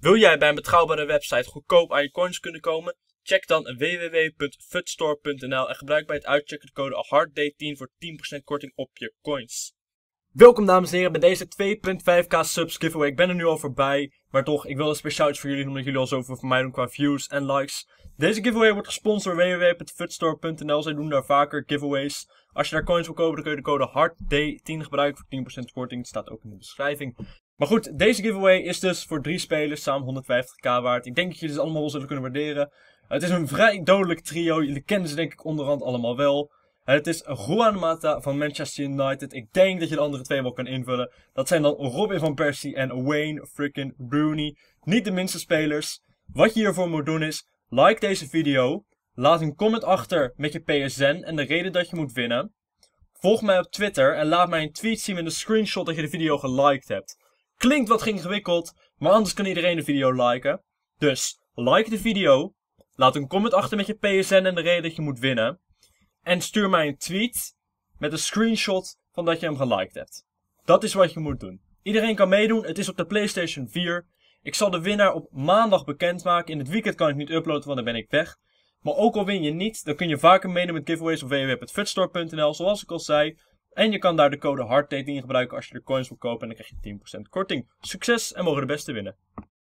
Wil jij bij een betrouwbare website goedkoop aan je coins kunnen komen? Check dan www.futstore.nl en gebruik bij het uitchecken de code HARDDAY10 voor 10% korting op je coins. Welkom dames en heren bij deze 2.5k subs giveaway. Ik ben er nu al voorbij, maar toch, ik wil een speciaal iets voor jullie doen, omdat jullie al zoveel voor mij doen qua views en likes. Deze giveaway wordt gesponsord door www.futstore.nl. Zij doen daar vaker giveaways. Als je daar coins wil kopen, dan kun je de code hardday 10 gebruiken voor 10% korting. Het staat ook in de beschrijving. Maar goed, deze giveaway is dus voor drie spelers samen 150k waard. Ik denk dat jullie het allemaal wel zullen kunnen waarderen. Het is een vrij dodelijk trio. Jullie kennen ze denk ik onderhand allemaal wel. Het is Juan Mata van Manchester United. Ik denk dat je de andere twee wel kan invullen. Dat zijn dan Robin van Persie en Wayne freaking Rooney. Niet de minste spelers. Wat je hiervoor moet doen is, like deze video. Laat een comment achter met je PSN en de reden dat je moet winnen. Volg mij op Twitter en laat mij een tweet zien met een screenshot dat je de video geliked hebt. Klinkt wat ingewikkeld, maar anders kan iedereen de video liken. Dus like de video, laat een comment achter met je PSN en de reden dat je moet winnen. En stuur mij een tweet met een screenshot van dat je hem geliked hebt. Dat is wat je moet doen. Iedereen kan meedoen, het is op de PlayStation 4. Ik zal de winnaar op maandag bekendmaken. In het weekend kan ik niet uploaden, want dan ben ik weg. Maar ook al win je niet, dan kun je vaker meedoen met giveaways op www.fitstore.nl. Zoals ik al zei, en je kan daar de code HARDDATING in gebruiken als je de coins wil kopen en dan krijg je 10% korting. Succes en mogen de beste winnen!